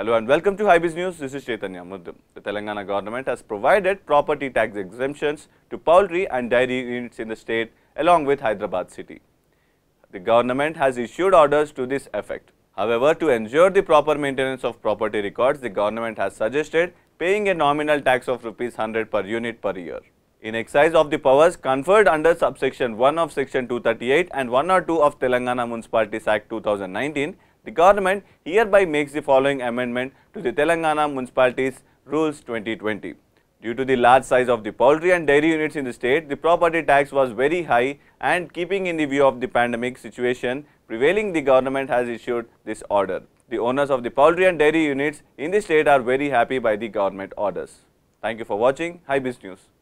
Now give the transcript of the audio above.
Hello and welcome to Highbiz News. This is Chaitanya Muddam. The Telangana government has provided property tax exemptions to poultry and dairy units in the state along with Hyderabad city. The government has issued orders to this effect. However, to ensure the proper maintenance of property records, the government has suggested paying a nominal tax of rupees 100 per unit per year. In exercise of the powers conferred under subsection 1 of section 238 and 102 of Telangana Municipalities Act 2019, the government hereby makes the following amendment to the Telangana Municipalities Rules 2020. Due to the large size of the poultry and dairy units in the state, the property tax was very high and keeping in the view of the pandemic situation prevailing, the government has issued this order. The owners of the poultry and dairy units in the state are very happy by the government orders. Thank you for watching. Hi Biz News.